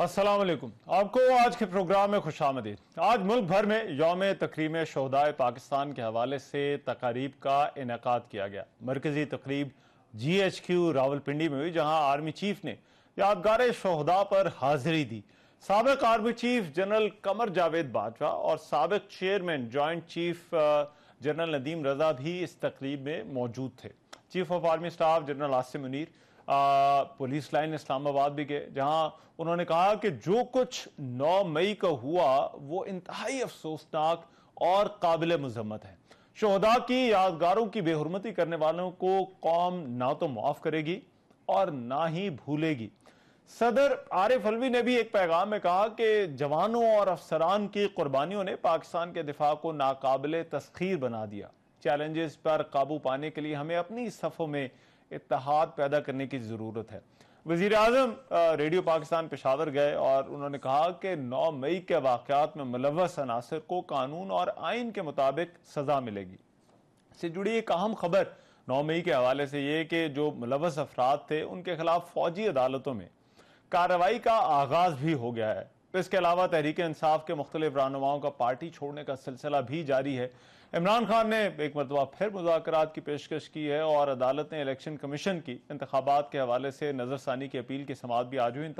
असलम आपको आज के प्रोग्राम में खुश आमदीद आज मुल्क भर में योम तकरीम शहदाय पाकिस्तान के हवाले से तकारीब का इनका किया गया मरकज़ी तकरीब जी एच क्यू रावलपिंडी में हुई जहाँ आर्मी चीफ ने यादगार शहदा पर हाजिरी दी सबक army chief general Qamar Javed Bajwa और सबक chairman joint chief general Nadeem Raza भी इस तकरीब में मौजूद थे chief of army staff general Asim Munir police line Islamabad भी गए जहां उन्होंने कहा कि जो कुछ 9 मई का हुआ वो इंतहाई अफसोसनाक और काबिल मजम्मत है शहदा की यादगारों की बेहरमती करने वालों को कौम ना तो माफ करेगी और ना ही भूलेगी सदर आरिफ अलवी ने भी एक पैगाम में कहा कि जवानों और अफसरान की कुर्बानियों ने पाकिस्तान के दिफा को नाकाबले तस्खीर बना दिया चैलेंजेस पर काबू पाने के लिए हमें अपनी सफ़ों में इतहाद पैदा करने की ज़रूरत है वजीर अजम रेडियो पाकिस्तान पेशावर गए और उन्होंने कहा कि नौ मई के वाकत में मुलवस अनासर को कानून और आइन के मुताबिक सज़ा मिलेगी से जुड़ी एक अहम खबर नौ मई के हवाले से ये कि जो मुलवस अफराद थे उनके खिलाफ फौजी अदालतों में कार्रवाई का आगाज भी हो गया है तो इसके अलावा तहरीक इंसाफ के मुख्तलिफ रहनुमाओं का पार्टी छोड़ने का सिलसिला भी जारी है इमरान खान ने एक मरतबा फिर मुजात की पेशकश की है और अदालत ने इलेक्शन कमीशन की इंतबात के हवाले से नज़रसानी की अपील की समात भी आज हुई